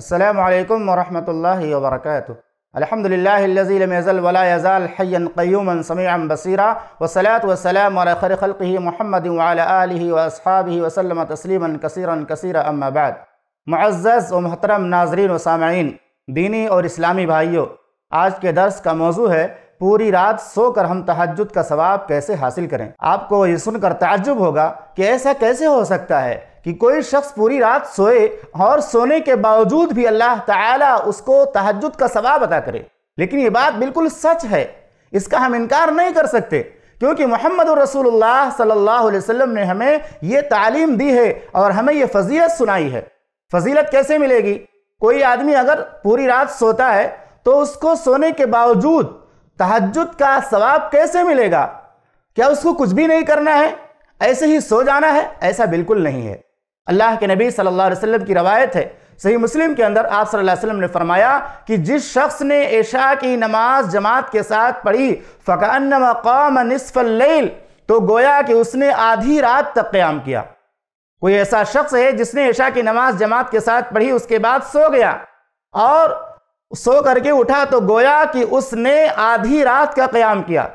السلام علیکم ورحمۃ اللہ وبرکاتہ الحمد للہ الزیل یضل ولا یزال حیا قیوم سمیعا بصیرہ وصلاۃ والسلام علی خر خلقہ محمد آلہ واصحابہ وسلم تسلیما کثیرا الکثیر اما بعد معزز و محترم ناظرین و سامعین دینی اور اسلامی بھائیوں آج کے درس کا موضوع ہے پوری رات سو کر ہم تحجد کا ثواب کیسے حاصل کریں آپ کو یہ سن کر تعجب ہوگا کہ ایسا کیسے ہو سکتا ہے کہ کوئی شخص پوری رات سوئے اور سونے کے باوجود بھی اللہ تعالیٰ اس کو تحجد کا ثواب عطا کرے لیکن یہ بات بالکل سچ ہے اس کا ہم انکار نہیں کر سکتے کیونکہ محمد الرسول رسول اللہ صلی اللہ علیہ وسلم نے ہمیں یہ تعلیم دی ہے اور ہمیں یہ فضیلت سنائی ہے فضیلت کیسے ملے گی کوئی آدمی اگر پوری رات سوتا ہے تو اس کو سونے کے باوجود تحجد کا ثواب کیسے ملے گا کیا اس کو کچھ بھی نہیں کرنا ہے ایسے ہی سو جانا ہے ایسا بالکل نہیں ہے اللہ کے نبی صلی اللہ علیہ وسلم کی روایت ہے صحیح مسلم کے اندر آپ صلی اللہ علیہ وسلم نے فرمایا کہ جس شخص نے عشاء کی نماز جماعت کے ساتھ پڑھی فَقَأَنَّمَ قَامَ نِصْفَ اللَّيْلِ تو گویا کہ اس نے آدھی رات تک قیام کیا کوئی ایسا شخص ہے جس نے عشاء کی نماز جماعت کے ساتھ پڑھی اس کے بعد سو گیا اور سو کر کے اٹھا تو گویا کہ اس نے آدھی رات کا قیام کیا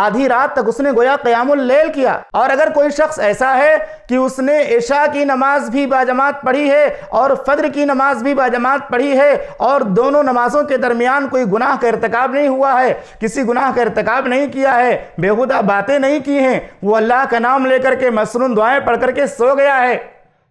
آدھی رات تک اس نے گویا قیام اللیل کیا اور اگر کوئی شخص ایسا ہے کہ اس نے عشاء کی نماز بھی باجماعت پڑھی ہے اور فدر کی نماز بھی باجماعت پڑھی ہے اور دونوں نمازوں کے درمیان کوئی گناہ کا ارتکاب نہیں ہوا ہے کسی گناہ کا ارتکاب نہیں کیا ہے بیہودہ باتیں نہیں کی ہیں وہ اللہ کا نام لے کر کے مسنون دعائیں پڑھ کر کے سو گیا ہے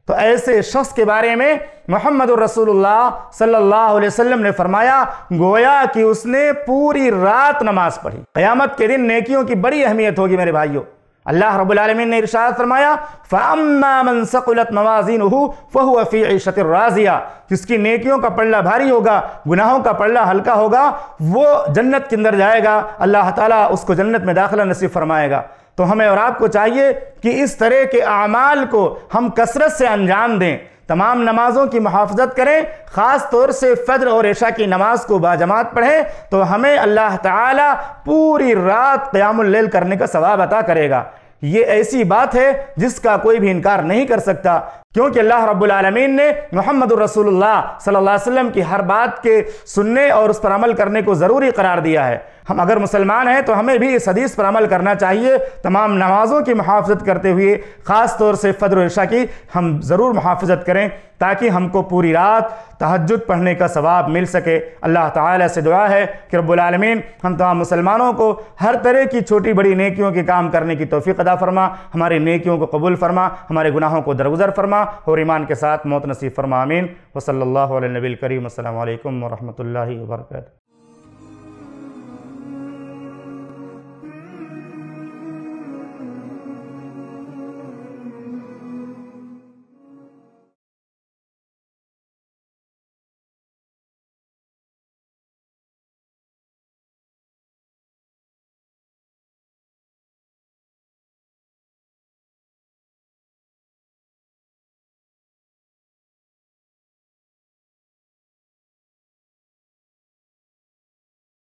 تو ایسے شخص کے بارے میں محمد الرسول اللہ صلی اللہ علیہ وسلم نے فرمایا گویا کہ اس نے پوری رات نماز پڑھی قیامت کے دن نیکیوں کی بڑی اہمیت ہوگی میرے بھائیوں اللہ رب العالمین نے ارشاد فرمایا فَأَمَّا سَقُلَتْ مَوَازِينُهُ فَهُوَ فِي عِشَةِ الرَّازِيَا جس کی نیکیوں کا پڑھلا بھاری ہوگا گناہوں کا پڑھلا ہلکا ہوگا وہ جنت کے اندر جائے گا اللہ تعالیٰ اس کو جنت میں داخلہ نصیب فرمائے گا تو ہمیں اور آپ کو چاہیے کہ اس طرح کے اعمال کو ہم کثرت سے انجام دیں تمام نمازوں کی محافظت کریں خاص طور سے فجر اور عشاء کی نماز کو باجماعت پڑھیں تو ہمیں اللہ تعالیٰ پوری رات قیام اللیل کرنے کا ثواب عطا کرے گا یہ ایسی بات ہے جس کا کوئی بھی انکار نہیں کر سکتا کیونکہ اللہ رب العالمین نے محمد الرسول اللہ صلی اللہ علیہ وسلم کی ہر بات کے سننے اور اس پر عمل کرنے کو ضروری قرار دیا ہے ہم اگر مسلمان ہیں تو ہمیں بھی اس حدیث پر عمل کرنا چاہیے تمام نمازوں کی محافظت کرتے ہوئے خاص طور سے فدر عشاء کی ہم ضرور محافظت کریں تاکہ ہم کو پوری رات تہجد پڑھنے کا ثواب مل سکے اللہ تعالیٰ سے دعا ہے کہ رب العالمین ہم تمام مسلمانوں کو ہر طرح کی چھوٹی بڑی نیکیوں کے کام کرنے کی توفیق ادا فرما ہمارے نیکیوں کو قبول فرما ہمارے گناہوں کو درگزر فرما اور ایمان کے ساتھ موت نصیب امین وصلی اللہ علیہ نبی کریم السلام علیکم ورحمۃ اللہ وبرکاتہ